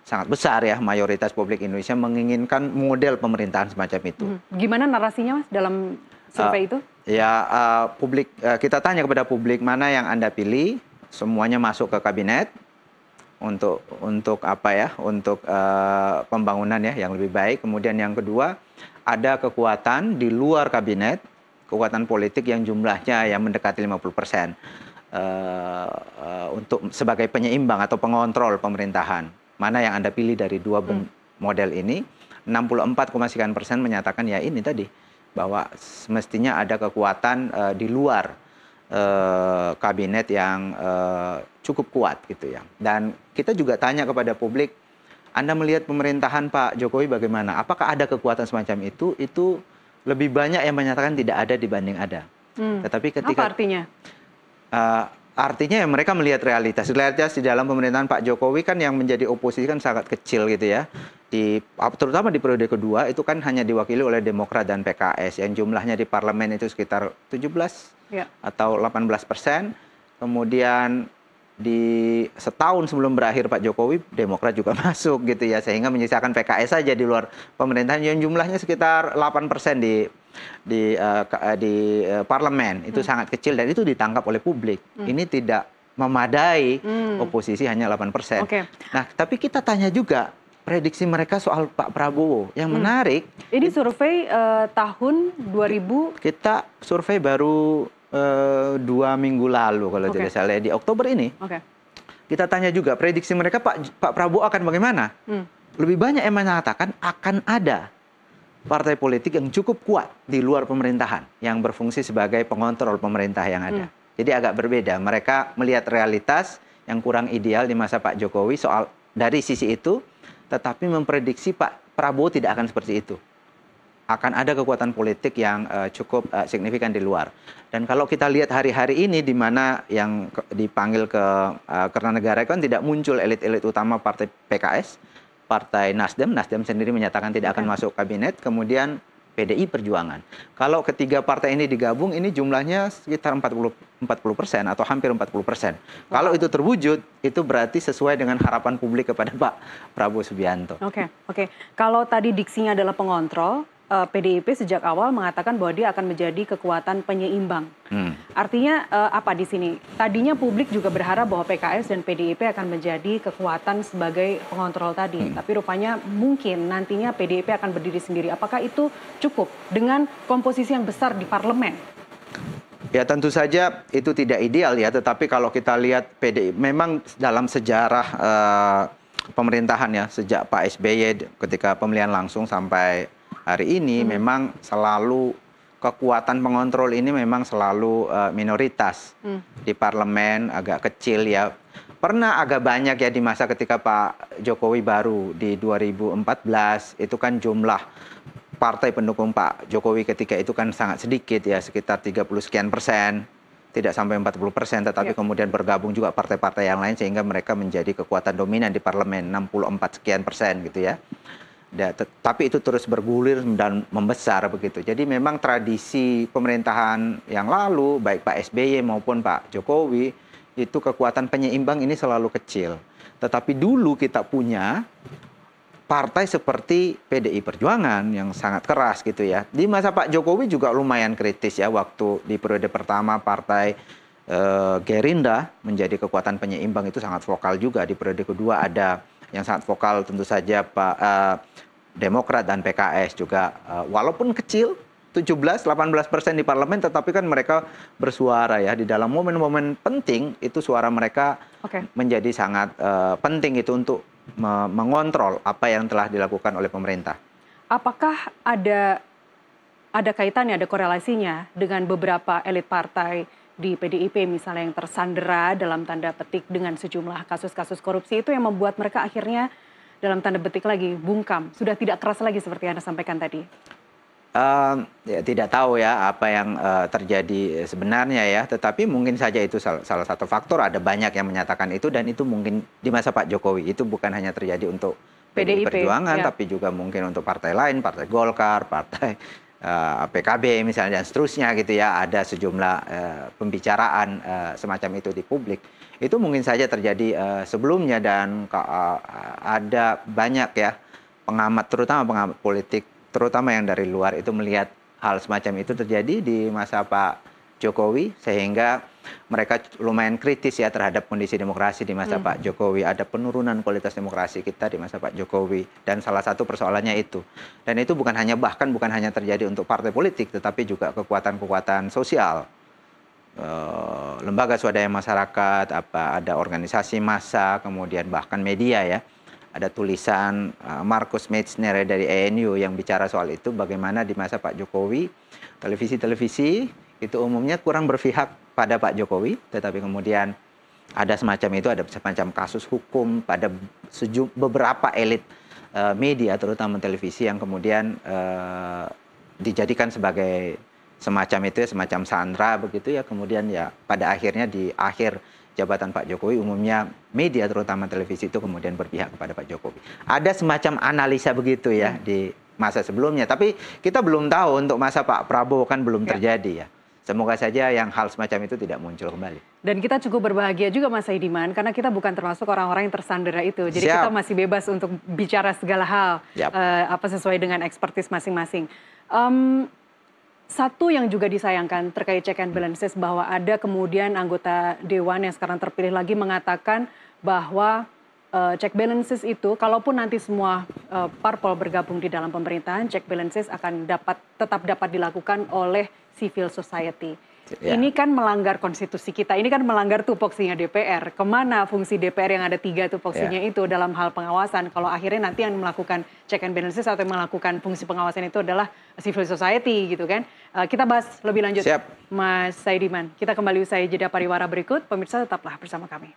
sangat besar ya mayoritas publik Indonesia menginginkan model pemerintahan semacam itu. Mm -hmm. Gimana narasinya mas dalam survei uh, itu? Ya uh, publik uh, kita tanya kepada publik mana yang anda pilih, semuanya masuk ke kabinet untuk untuk apa ya untuk uh, pembangunan ya yang lebih baik. Kemudian yang kedua ada kekuatan di luar kabinet, kekuatan politik yang jumlahnya yang mendekati 50 persen uh, uh, untuk sebagai penyeimbang atau pengontrol pemerintahan. Mana yang Anda pilih dari dua hmm. model ini? 64,9 persen menyatakan ya ini tadi bahwa semestinya ada kekuatan uh, di luar uh, kabinet yang uh, cukup kuat gitu ya. Dan kita juga tanya kepada publik anda melihat pemerintahan Pak Jokowi bagaimana? Apakah ada kekuatan semacam itu? Itu lebih banyak yang menyatakan tidak ada dibanding ada. Hmm. Tetapi ketika apa artinya? Uh, artinya ya mereka melihat realitas. Realitas di dalam pemerintahan Pak Jokowi kan yang menjadi oposisi kan sangat kecil gitu ya. Di terutama di periode kedua itu kan hanya diwakili oleh Demokrat dan PKS yang jumlahnya di parlemen itu sekitar 17 ya. atau 18 persen. Kemudian di setahun sebelum berakhir Pak Jokowi Demokrat juga <laughs> masuk gitu ya sehingga menyisakan PKS saja di luar pemerintahan yang jumlahnya sekitar 8% di di uh, di uh, parlemen itu hmm. sangat kecil dan itu ditangkap oleh publik. Hmm. Ini tidak memadai hmm. oposisi hanya 8%. Okay. Nah, tapi kita tanya juga prediksi mereka soal Pak Prabowo. Yang hmm. menarik, ini survei uh, tahun 2000 kita survei baru Eh, dua minggu lalu kalau okay. tidak salah ya, di Oktober ini. Okay. Kita tanya juga prediksi mereka Pak Pak Prabowo akan bagaimana? Hmm. Lebih banyak yang mengatakan akan ada partai politik yang cukup kuat di luar pemerintahan yang berfungsi sebagai pengontrol pemerintah yang ada. Hmm. Jadi agak berbeda. Mereka melihat realitas yang kurang ideal di masa Pak Jokowi soal dari sisi itu, tetapi memprediksi Pak Prabowo tidak akan seperti itu akan ada kekuatan politik yang uh, cukup uh, signifikan di luar. Dan kalau kita lihat hari-hari ini di mana yang dipanggil ke uh, eh, negara itu kan tidak muncul elit-elit utama partai PKS, partai Nasdem, Nasdem sendiri menyatakan tidak akan iya. masuk kabinet, kemudian PDI Perjuangan. Kalau ketiga partai ini digabung, ini jumlahnya sekitar 40 persen atau hampir 40 persen. Kalau itu terwujud, itu berarti sesuai dengan harapan publik kepada Pak Prabowo Subianto. Oke, okay, oke. Okay. Kalau tadi diksinya adalah pengontrol, uh, eh, PDIP sejak awal mengatakan bahwa dia akan menjadi kekuatan penyeimbang. Hmm. Artinya uh, apa di sini? Tadinya publik juga berharap bahwa PKS dan PDIP akan menjadi kekuatan sebagai pengontrol tadi, hmm. tapi rupanya mungkin nantinya PDIP akan berdiri sendiri. Apakah itu cukup dengan komposisi yang besar di parlemen? Ya tentu saja itu tidak ideal ya, tetapi kalau kita lihat PDIP, memang dalam sejarah uh, pemerintahan ya sejak Pak SBY ketika pemilihan langsung sampai hari ini hmm. memang selalu kekuatan pengontrol ini memang selalu uh, minoritas hmm. di parlemen agak kecil ya pernah agak banyak ya di masa ketika Pak Jokowi baru di 2014 itu kan jumlah partai pendukung Pak Jokowi ketika itu kan sangat sedikit ya sekitar 30 sekian persen tidak sampai 40 persen, tetapi ya. kemudian bergabung juga partai-partai yang lain sehingga mereka menjadi kekuatan dominan di parlemen 64 sekian persen gitu ya. Ya, tapi itu terus bergulir dan membesar begitu. Jadi memang tradisi pemerintahan yang lalu, baik Pak SBY maupun Pak Jokowi, itu kekuatan penyeimbang ini selalu kecil. Tetapi dulu kita punya partai seperti PDI Perjuangan yang sangat keras gitu ya. Di masa Pak Jokowi juga lumayan kritis ya waktu di periode pertama partai eh, Gerindra menjadi kekuatan penyeimbang itu sangat vokal juga. Di periode kedua ada yang sangat vokal tentu saja Pak eh, Demokrat dan PKS juga eh, walaupun kecil 17 18 persen di parlemen tetapi kan mereka bersuara ya di dalam momen-momen penting itu suara mereka okay. menjadi sangat uh, penting itu untuk me mengontrol apa yang telah dilakukan oleh pemerintah. Apakah ada ada kaitannya ada korelasinya dengan beberapa elit partai di PDIP misalnya yang tersandera dalam tanda petik dengan sejumlah kasus-kasus korupsi itu yang membuat mereka akhirnya dalam tanda betik lagi bungkam, sudah tidak keras lagi seperti yang Anda sampaikan tadi? Uh, ya, tidak tahu ya apa yang uh, terjadi sebenarnya ya, tetapi mungkin saja itu salah, salah satu faktor. Ada banyak yang menyatakan itu dan itu mungkin di masa Pak Jokowi itu bukan hanya terjadi untuk PDI Perjuangan, ya. tapi juga mungkin untuk partai lain, partai Golkar, partai uh, eh, PKB misalnya dan seterusnya gitu ya. Ada sejumlah uh, pembicaraan uh, semacam itu di publik itu mungkin saja terjadi uh, sebelumnya dan uh, ada banyak ya pengamat terutama pengamat politik terutama yang dari luar itu melihat hal semacam itu terjadi di masa Pak Jokowi sehingga mereka lumayan kritis ya terhadap kondisi demokrasi di masa hmm. Pak Jokowi ada penurunan kualitas demokrasi kita di masa Pak Jokowi dan salah satu persoalannya itu dan itu bukan hanya bahkan bukan hanya terjadi untuk partai politik tetapi juga kekuatan-kekuatan sosial Eh, lembaga swadaya masyarakat, apa ada organisasi massa, kemudian bahkan media ya. Ada tulisan eh, Markus Metzner dari NU yang bicara soal itu bagaimana di masa Pak Jokowi televisi-televisi itu umumnya kurang berpihak pada Pak Jokowi, tetapi kemudian ada semacam itu ada semacam kasus hukum pada sejum, beberapa elit uh, media terutama televisi yang kemudian uh, dijadikan sebagai semacam itu ya semacam sandra begitu ya kemudian ya pada akhirnya di akhir jabatan Pak Jokowi umumnya media terutama televisi itu kemudian berpihak kepada Pak Jokowi. Ada semacam analisa begitu ya hmm. di masa sebelumnya tapi kita belum tahu untuk masa Pak Prabowo kan belum ya. terjadi ya. Semoga saja yang hal semacam itu tidak muncul kembali. Dan kita cukup berbahagia juga Mas Aidiman karena kita bukan termasuk orang-orang yang tersandera itu. Jadi Siap. kita masih bebas untuk bicara segala hal uh, apa sesuai dengan ekspertis masing-masing. Um, satu yang juga disayangkan terkait check and balances bahwa ada kemudian anggota dewan yang sekarang terpilih lagi mengatakan bahwa uh, check balances itu kalaupun nanti semua uh, parpol bergabung di dalam pemerintahan check balances akan dapat tetap dapat dilakukan oleh civil society. Ya. Ini kan melanggar konstitusi kita, ini kan melanggar tupoksinya DPR. Kemana fungsi DPR yang ada tiga tupoksinya ya. itu dalam hal pengawasan? Kalau akhirnya nanti yang melakukan check and balances atau melakukan fungsi pengawasan itu adalah civil society gitu kan. Eh, kita bahas lebih lanjut. Siap. Mas Saidiman, kita kembali usai jeda pariwara berikut. Pemirsa tetaplah bersama kami.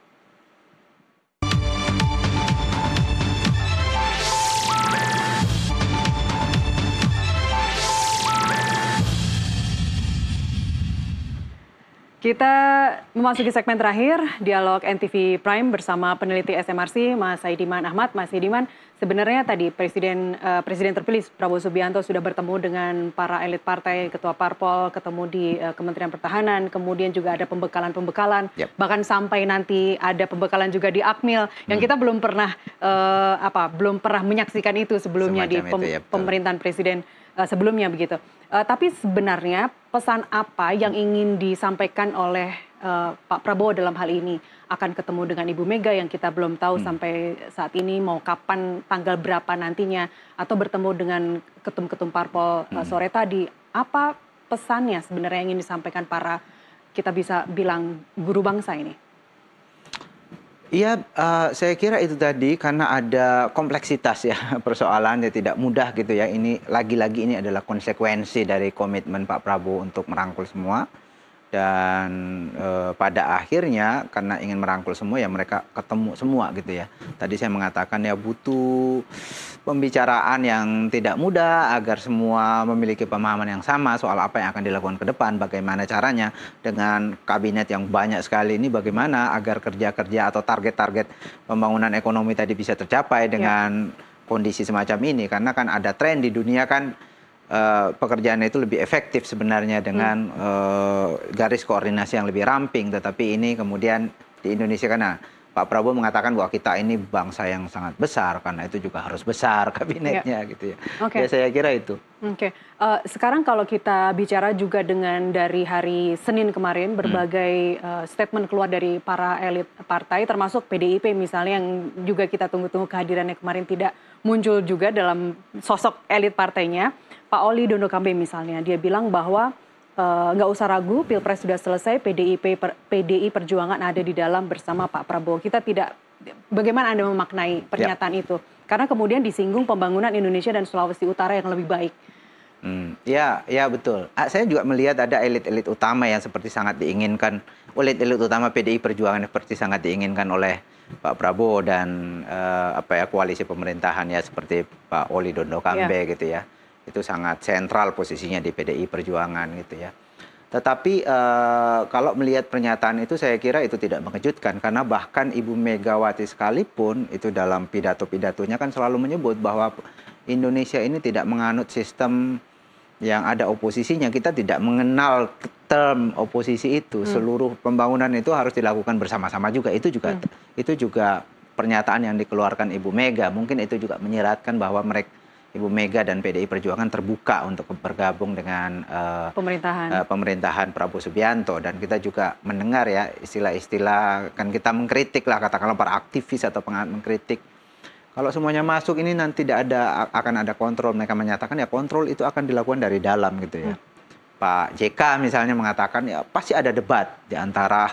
Kita memasuki segmen terakhir, dialog NTV Prime bersama peneliti SMRC, Mas Saidiman Ahmad. Mas Saidiman, sebenarnya tadi Presiden uh, Presiden terpilih Prabowo Subianto sudah bertemu dengan para elit partai, Ketua Parpol, ketemu di uh, Kementerian Pertahanan, kemudian juga ada pembekalan-pembekalan, yep. bahkan sampai nanti ada pembekalan juga di Akmil, yang hmm. kita belum pernah uh, apa belum pernah menyaksikan itu sebelumnya Semacam di pem ya, pemerintahan Presiden Eh, sebelumnya begitu. Uh, tapi sebenarnya pesan apa yang ingin disampaikan oleh uh, Pak Prabowo dalam hal ini? Akan ketemu dengan Ibu Mega yang kita belum tahu hmm. sampai saat ini mau kapan, tanggal berapa nantinya, atau bertemu dengan ketum-ketum parpol hmm. uh, sore tadi. Apa pesannya sebenarnya yang ingin disampaikan para kita bisa bilang guru bangsa ini? Iya, uh, saya kira itu tadi karena ada kompleksitas ya <laughs> persoalannya tidak mudah gitu ya. Ini lagi-lagi ini adalah konsekuensi dari komitmen Pak Prabowo untuk merangkul semua dan e, pada akhirnya karena ingin merangkul semua ya mereka ketemu semua gitu ya. Tadi saya mengatakan ya butuh pembicaraan yang tidak mudah agar semua memiliki pemahaman yang sama soal apa yang akan dilakukan ke depan, bagaimana caranya dengan kabinet yang banyak sekali ini bagaimana agar kerja-kerja atau target-target pembangunan ekonomi tadi bisa tercapai ya. dengan ya. kondisi semacam ini karena kan ada tren di dunia kan pekerjaan eh, pekerjaannya itu lebih efektif sebenarnya dengan uh, garis koordinasi yang lebih ramping. Tetapi ini kemudian di Indonesia karena Pak Prabowo mengatakan bahwa kita ini bangsa yang sangat besar karena itu juga harus besar <laughs> kabinetnya ya. gitu ya. Okay. Ya saya kira itu. Oke. Okay. Uh, eh, sekarang kalau kita bicara juga dengan dari hari Senin kemarin hmm. berbagai hmm. uh, statement keluar dari para elit partai termasuk PDIP misalnya yang juga kita tunggu-tunggu kehadirannya kemarin tidak muncul juga dalam sosok elit partainya. Pak Oli kambe misalnya, dia bilang bahwa eh, nggak uh, usah ragu, pilpres sudah selesai, PDIP per, PDI Perjuangan ada di dalam bersama Pak Prabowo. Kita tidak, bagaimana anda memaknai ya. pernyataan ya. itu? Karena kemudian disinggung pembangunan Indonesia dan Sulawesi Utara yang lebih baik. Hmm, ya, ya betul. Ah, saya juga melihat ada elit-elit utama yang seperti sangat diinginkan oleh elit utama PDI Perjuangan seperti sangat diinginkan oleh Pak Prabowo dan uh, apa ya koalisi pemerintahan ya seperti Pak Oli Dondo Kambe yeah. gitu ya itu sangat sentral posisinya di PDI Perjuangan gitu ya. Tetapi e, kalau melihat pernyataan itu saya kira itu tidak mengejutkan karena bahkan Ibu Megawati sekalipun itu dalam pidato-pidatonya kan selalu menyebut bahwa Indonesia ini tidak menganut sistem yang ada oposisinya kita tidak mengenal term oposisi itu hmm. seluruh pembangunan itu harus dilakukan bersama-sama juga itu juga hmm. itu juga pernyataan yang dikeluarkan Ibu Mega mungkin itu juga menyeratkan bahwa mereka Ibu Mega dan PDI Perjuangan terbuka untuk bergabung dengan uh, pemerintahan. Uh, pemerintahan Prabowo Subianto dan kita juga mendengar ya istilah-istilah kan kita mengkritik lah katakanlah para aktivis atau pengamat mengkritik kalau semuanya masuk ini nanti tidak ada akan ada kontrol mereka menyatakan ya kontrol itu akan dilakukan dari dalam gitu ya. Hmm. Pak JK misalnya mengatakan ya pasti ada debat di antara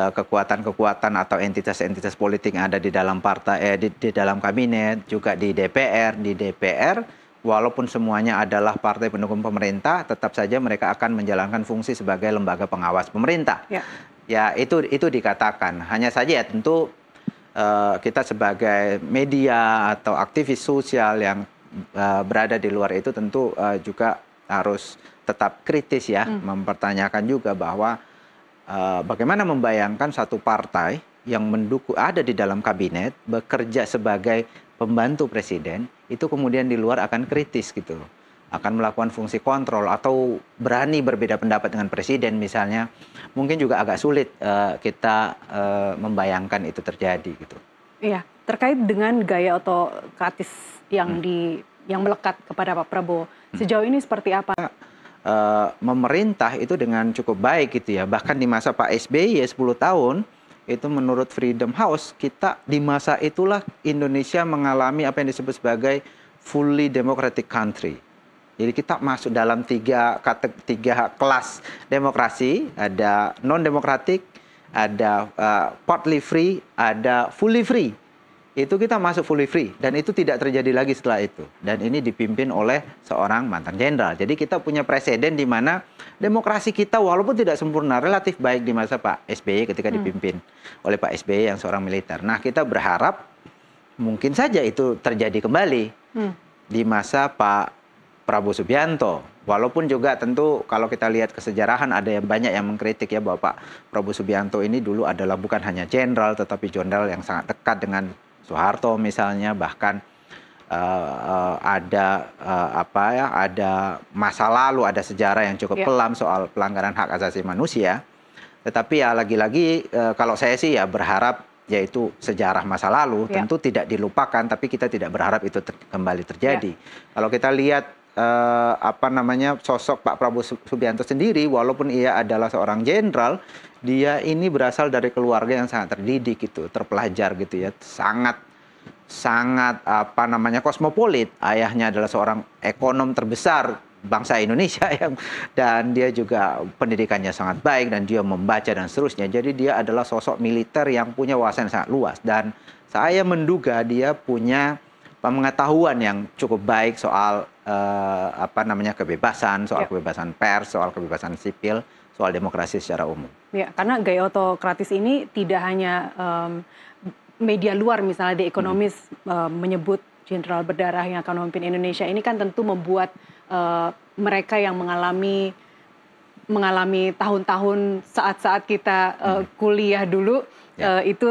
Eh, kekuatan-kekuatan atau entitas-entitas politik yang ada di dalam partai eh, di, di dalam kabinet juga di DPR di DPR walaupun semuanya adalah partai pendukung pemerintah tetap saja mereka akan menjalankan fungsi sebagai lembaga pengawas pemerintah ya, ya itu itu dikatakan hanya saja ya tentu uh, kita sebagai media atau aktivis sosial yang uh, berada di luar itu tentu uh, juga harus tetap kritis ya hmm. mempertanyakan juga bahwa Eh, bagaimana membayangkan satu partai yang mendukung ada di dalam kabinet bekerja sebagai pembantu presiden itu kemudian di luar akan kritis gitu akan melakukan fungsi kontrol atau berani berbeda pendapat dengan presiden misalnya mungkin juga agak sulit uh, kita uh, membayangkan itu terjadi gitu. Iya, terkait dengan gaya otokratis yang hmm. di yang melekat kepada Pak Prabowo. Hmm. Sejauh ini seperti apa? Eh, memerintah itu dengan cukup baik gitu ya. Bahkan di masa Pak SBY 10 tahun itu menurut Freedom House kita di masa itulah Indonesia mengalami apa yang disebut sebagai fully democratic country. Jadi kita masuk dalam tiga tiga kelas demokrasi, ada non demokratik, ada uh, partly free, ada fully free itu kita masuk fully free dan itu tidak terjadi lagi setelah itu dan ini dipimpin oleh seorang mantan jenderal jadi kita punya presiden di mana demokrasi kita walaupun tidak sempurna relatif baik di masa Pak SBY ketika hmm. dipimpin hmm. oleh Pak SBY yang seorang militer nah kita berharap mungkin saja itu terjadi kembali hmm. di masa Pak Prabowo Subianto walaupun juga tentu kalau kita lihat kesejarahan ada yang banyak yang mengkritik ya Bapak Prabowo Subianto ini dulu adalah bukan hanya jenderal tetapi jenderal yang sangat dekat dengan Soeharto misalnya bahkan uh, uh, ada uh, apa ya ada masa lalu ada sejarah yang cukup yeah. Ya. soal pelanggaran hak asasi manusia tetapi ya lagi-lagi uh, kalau saya sih ya berharap yaitu sejarah masa lalu yeah. tentu tidak dilupakan tapi kita tidak berharap itu ter kembali terjadi yeah. kalau kita lihat uh, apa namanya sosok Pak Prabowo Subianto sendiri walaupun ia adalah seorang jenderal dia ini berasal dari keluarga yang sangat terdidik gitu terpelajar gitu ya sangat sangat apa namanya kosmopolit ayahnya adalah seorang ekonom terbesar bangsa Indonesia <laughs> yang dan dia juga pendidikannya sangat baik dan dia membaca dan seterusnya. Jadi dia adalah sosok militer yang punya wawasan sangat luas dan saya menduga dia punya pengetahuan yang cukup baik soal uh, apa namanya kebebasan, soal ya. kebebasan pers, soal kebebasan sipil, soal demokrasi secara umum. Ya, karena gaya otokratis ini tidak hanya um, media luar misalnya di Economist hmm. uh, menyebut jenderal berdarah yang akan memimpin Indonesia ini kan tentu membuat uh, mereka yang mengalami mengalami tahun-tahun saat-saat kita uh, kuliah dulu yeah. Ya. uh, itu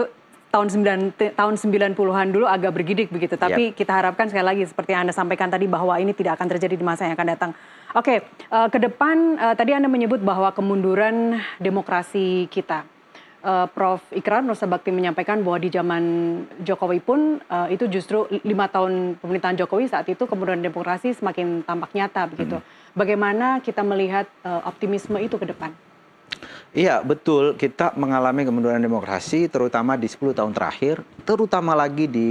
tahun 9 tahun 90-an dulu agak bergidik begitu. Tapi yep. kita harapkan sekali lagi seperti yang Anda sampaikan tadi bahwa ini tidak akan terjadi di masa yang akan datang. Oke, okay, uh, eh, ke depan uh, tadi Anda menyebut bahwa kemunduran demokrasi kita. Uh, Prof. Ikrar Nusa Bakti menyampaikan bahwa di zaman Jokowi pun uh, itu justru lima tahun pemerintahan Jokowi saat itu kemunduran demokrasi semakin tampak nyata begitu. Hmm. Bagaimana kita melihat uh, optimisme itu ke depan? Iya, betul. Kita mengalami kemunduran demokrasi terutama di 10 tahun terakhir, terutama lagi di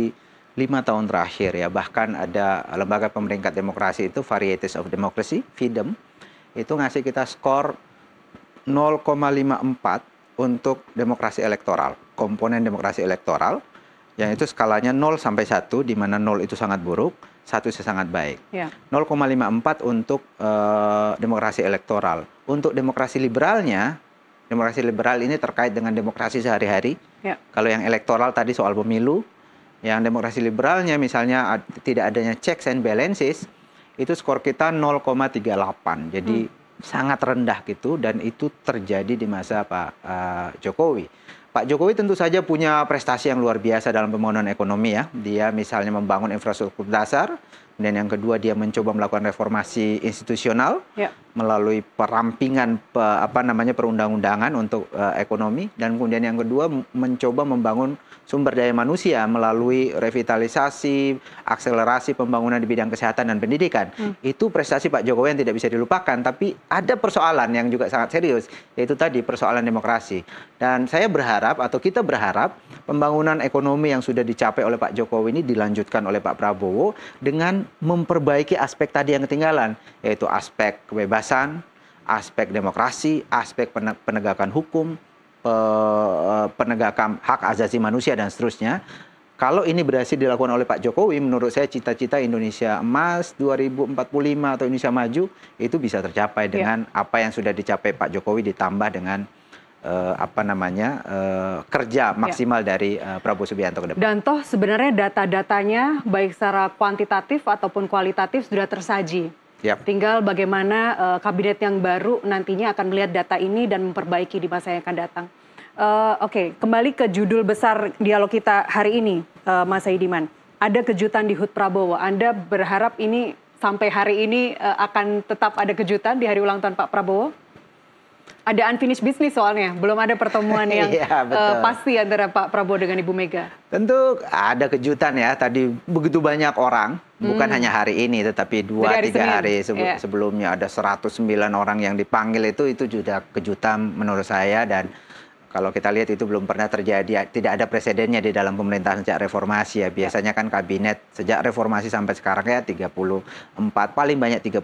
lima tahun terakhir ya. Bahkan ada lembaga pemeringkat demokrasi itu Varieties of Democracy, FIDEM, itu ngasih kita skor 0,54 untuk demokrasi elektoral, komponen demokrasi elektoral yang itu skalanya 0 sampai 1 di mana 0 itu sangat buruk, 1 itu sangat baik. Ya. 0,54 untuk uh, demokrasi elektoral. Untuk demokrasi liberalnya demokrasi liberal ini terkait dengan demokrasi sehari-hari. Ya. Kalau yang elektoral tadi soal pemilu, yang demokrasi liberalnya misalnya tidak adanya checks and balances, itu skor kita 0,38. Jadi hmm. sangat rendah gitu dan itu terjadi di masa Pak uh, Jokowi. Pak Jokowi tentu saja punya prestasi yang luar biasa dalam pembangunan ekonomi ya. Dia misalnya membangun infrastruktur dasar, dan yang kedua dia mencoba melakukan reformasi institusional ya. melalui perampingan pe, apa namanya perundang-undangan untuk uh, ekonomi dan kemudian yang kedua mencoba membangun sumber daya manusia melalui revitalisasi, akselerasi pembangunan di bidang kesehatan dan pendidikan. Hmm. Itu prestasi Pak Jokowi yang tidak bisa dilupakan, tapi ada persoalan yang juga sangat serius, yaitu tadi persoalan demokrasi. Dan saya berharap atau kita berharap pembangunan ekonomi yang sudah dicapai oleh Pak Jokowi ini dilanjutkan oleh Pak Prabowo dengan memperbaiki aspek tadi yang ketinggalan, yaitu aspek kebebasan, aspek demokrasi, aspek penegakan hukum, Eh, penegakan hak asasi manusia dan seterusnya. Kalau ini berhasil dilakukan oleh Pak Jokowi, menurut saya cita-cita Indonesia Emas 2045 atau Indonesia Maju itu bisa tercapai ya. dengan yeah. apa yang sudah dicapai Pak Jokowi ditambah dengan uh, apa namanya uh, kerja ya. maksimal ya. dari uh, Prabowo Subianto ke depan. Dan toh sebenarnya data-datanya baik secara kuantitatif ataupun kualitatif sudah tersaji. Yep. Tinggal bagaimana uh, kabinet yang baru nantinya akan melihat data ini dan memperbaiki di masa yang akan datang. Uh, Oke, okay. kembali ke judul besar dialog kita hari ini, uh, Mas Aidiman. Ada kejutan di Hut Prabowo. Anda berharap ini sampai hari ini uh, akan tetap ada kejutan di hari ulang tahun Pak Prabowo? ada unfinished business soalnya, belum ada pertemuan <laughs> yang ya, uh, pasti antara Pak Prabowo dengan Ibu Mega. Tentu ada kejutan ya. Tadi begitu banyak orang, hmm. bukan hanya hari ini, tetapi dua hari tiga hari sebe yeah. sebelumnya ada 109 orang yang dipanggil itu itu sudah kejutan menurut saya dan kalau kita lihat itu belum pernah terjadi, tidak ada presidennya di dalam pemerintahan sejak reformasi ya. Iya. Biasanya kan kabinet sejak reformasi sampai sekarang ya 34, paling banyak 35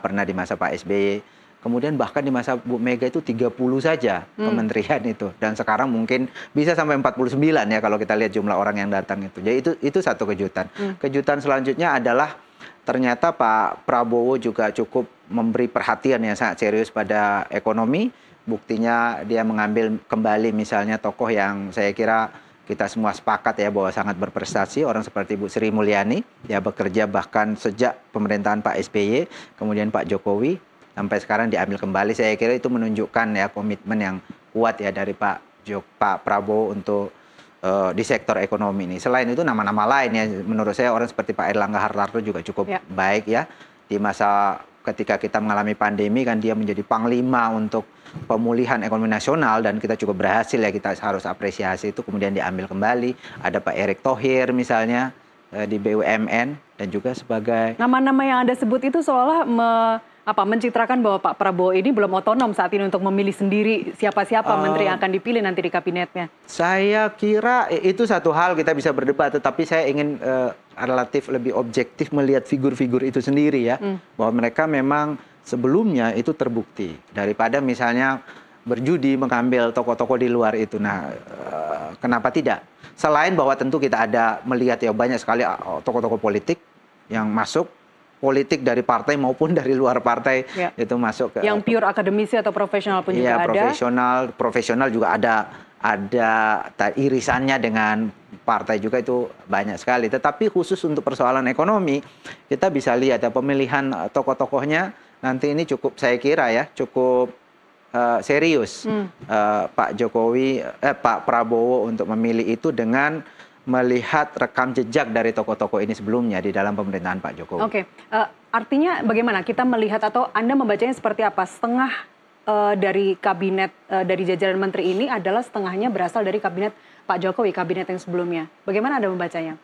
pernah di masa Pak SBY Kemudian bahkan di masa Bu Mega itu 30 saja hmm. kementerian itu dan sekarang mungkin bisa sampai 49 ya kalau kita lihat jumlah orang yang datang itu. Jadi itu itu satu kejutan. Hmm. Kejutan selanjutnya adalah ternyata Pak Prabowo juga cukup memberi perhatian yang sangat serius pada ekonomi. Buktinya dia mengambil kembali misalnya tokoh yang saya kira kita semua sepakat ya bahwa sangat berprestasi orang seperti Bu Sri Mulyani ya bekerja bahkan sejak pemerintahan Pak SBY kemudian Pak Jokowi sampai sekarang diambil kembali saya kira itu menunjukkan ya komitmen yang kuat ya dari Pak Jok Pak Prabowo untuk uh, di sektor ekonomi ini. Selain itu nama-nama lain ya menurut saya orang seperti Pak Erlangga Hartarto juga cukup ya. baik ya di masa ketika kita mengalami pandemi kan dia menjadi panglima untuk pemulihan ekonomi nasional dan kita cukup berhasil ya kita harus apresiasi itu kemudian diambil kembali ada Pak Erick Thohir misalnya eh, di BUMN dan juga sebagai nama-nama yang anda sebut itu seolah me apa mencitrakan bahwa Pak Prabowo ini belum otonom saat ini untuk memilih sendiri siapa-siapa uh, menteri yang akan dipilih nanti di kabinetnya. Saya kira itu satu hal kita bisa berdebat, tetapi saya ingin uh, relatif lebih objektif melihat figur-figur itu sendiri ya, hmm. bahwa mereka memang sebelumnya itu terbukti daripada misalnya berjudi mengambil toko-toko di luar itu. Nah, uh, kenapa tidak? Selain bahwa tentu kita ada melihat ya banyak sekali toko-toko politik yang masuk politik dari partai maupun dari luar partai ya. itu masuk ke yang pure akademisi atau profesional pun ya, juga profesional, ada. profesional profesional juga ada ada irisannya dengan partai juga itu banyak sekali. Tetapi khusus untuk persoalan ekonomi kita bisa lihat ya pemilihan eh, tokoh-tokohnya nanti ini cukup saya kira ya cukup uh, serius hmm. uh, Pak Jokowi eh, Pak Prabowo untuk memilih itu dengan melihat rekam jejak dari tokoh-tokoh ini sebelumnya di dalam pemerintahan Pak Jokowi. Oke, okay. uh, eh, artinya bagaimana kita melihat atau Anda membacanya seperti apa? Setengah uh, dari kabinet uh, dari jajaran menteri ini adalah setengahnya berasal dari kabinet Pak Jokowi, kabinet yang sebelumnya. Bagaimana Anda membacanya?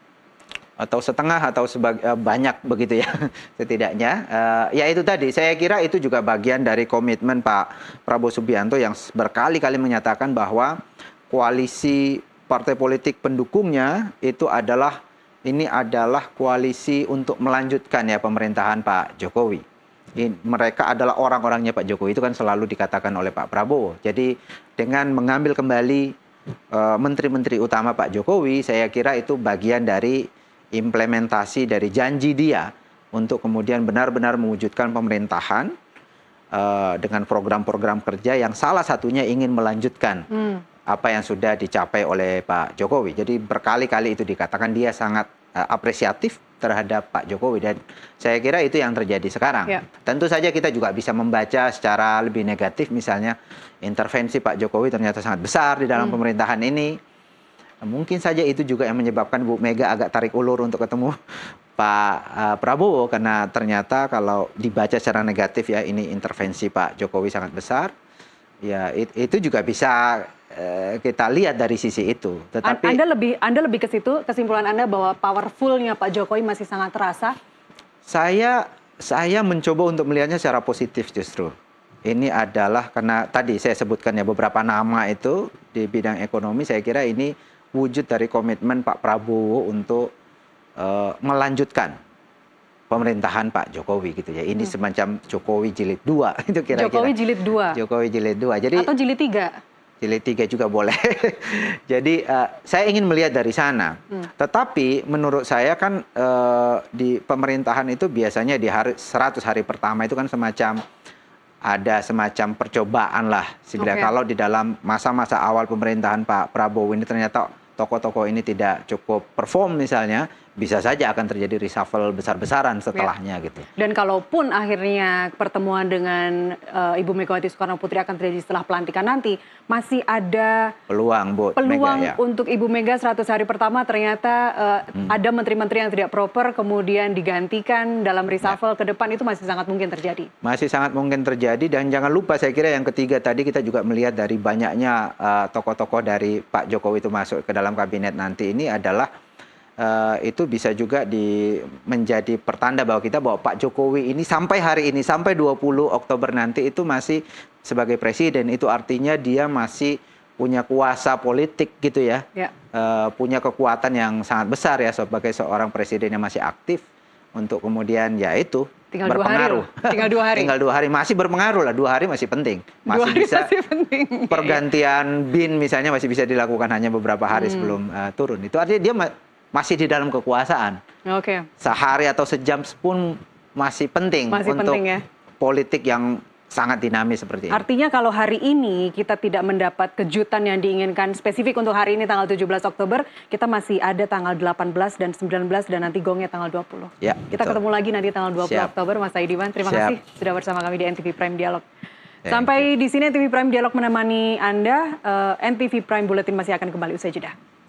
atau setengah atau sebag, banyak begitu ya <laughs> setidaknya uh, ya itu tadi saya kira itu juga bagian dari komitmen Pak Prabowo Subianto yang berkali-kali menyatakan bahwa koalisi partai politik pendukungnya itu adalah ini adalah koalisi untuk melanjutkan ya pemerintahan Pak Jokowi. mereka adalah orang-orangnya Pak Jokowi itu kan selalu dikatakan oleh Pak Prabowo. Jadi dengan mengambil kembali e, menteri-menteri uh, utama Pak Jokowi, saya kira itu bagian dari implementasi dari janji dia untuk kemudian benar-benar mewujudkan pemerintahan uh, dengan program-program kerja yang salah satunya ingin melanjutkan hmm apa yang sudah dicapai oleh Pak Jokowi. Jadi berkali-kali itu dikatakan dia sangat uh, apresiatif terhadap Pak Jokowi dan saya kira itu yang terjadi sekarang. Ya. Tentu saja kita juga bisa membaca secara lebih negatif misalnya intervensi Pak Jokowi ternyata sangat besar di dalam hmm. pemerintahan ini. Mungkin saja itu juga yang menyebabkan Bu Mega agak tarik ulur untuk ketemu <laughs> Pak uh, Prabowo karena ternyata kalau dibaca secara negatif ya ini intervensi Pak Jokowi sangat besar. Ya itu juga bisa Eh, kita lihat dari sisi itu. Tetapi Anda lebih Anda lebih ke situ kesimpulan Anda bahwa powerfulnya Pak Jokowi masih sangat terasa. Saya saya mencoba untuk melihatnya secara positif justru. Ini adalah karena tadi saya sebutkan ya beberapa nama itu di bidang ekonomi saya kira ini wujud dari komitmen Pak Prabowo untuk uh, melanjutkan pemerintahan Pak Jokowi gitu ya. Ini hmm. semacam Jokowi jilid 2 <laughs> itu kira-kira. Jokowi jilid 2. Jokowi jilid 2. Jadi Atau jilid 3? jilid tiga juga boleh. <laughs> Jadi uh, saya ingin melihat dari sana. Hmm. Tetapi menurut saya kan uh, di pemerintahan itu biasanya di hari 100 hari pertama itu kan semacam ada semacam percobaan lah. Sebenarnya okay. kalau di dalam masa-masa awal pemerintahan Pak Prabowo ini ternyata tokoh-tokoh ini tidak cukup perform misalnya, bisa saja akan terjadi reshuffle besar-besaran ya. setelahnya ya. gitu. Dan kalaupun akhirnya pertemuan dengan uh, Ibu Megawati Soekarno Putri akan terjadi setelah pelantikan nanti, masih ada peluang Bu peluang Mega, ya. untuk Ibu Mega 100 hari pertama ternyata uh, hmm. ada menteri-menteri yang tidak proper kemudian digantikan dalam reshuffle ya. ke depan itu masih sangat mungkin terjadi. Masih sangat mungkin terjadi dan jangan lupa saya kira yang ketiga tadi kita juga melihat dari banyaknya eh, tokoh-tokoh uh, tokoh -tokoh dari Pak Jokowi itu masuk ke dalam kabinet nanti ini adalah Uh, itu bisa juga di, menjadi pertanda bahwa kita bahwa Pak Jokowi ini sampai hari ini sampai 20 Oktober nanti itu masih sebagai presiden itu artinya dia masih punya kuasa politik gitu ya, ya. Uh, punya kekuatan yang sangat besar ya sebagai seorang presiden yang masih aktif untuk kemudian ya itu tinggal berpengaruh. Dua hari tinggal dua hari. <laughs> tinggal dua hari masih berpengaruh lah. Dua hari masih penting. Masih dua hari bisa masih penting. pergantian bin misalnya masih bisa dilakukan hanya beberapa hari hmm. sebelum uh, turun. Itu artinya dia masih di dalam kekuasaan. Oke. Okay. Sehari atau sejam pun masih penting masih untuk penting ya? politik yang sangat dinamis seperti ini. Artinya kalau hari ini kita tidak mendapat kejutan yang diinginkan spesifik untuk hari ini tanggal 17 Oktober, kita masih ada tanggal 18 dan 19 dan nanti gongnya tanggal 20. Ya, kita ketemu lagi nanti tanggal 20 Siap. Oktober Mas Aidiman. Terima Siap. kasih sudah bersama kami di NTV Prime Dialog. Sampai di sini NTV Prime Dialog menemani Anda. Uh, eh, NTV Prime Bulletin masih akan kembali usai jeda.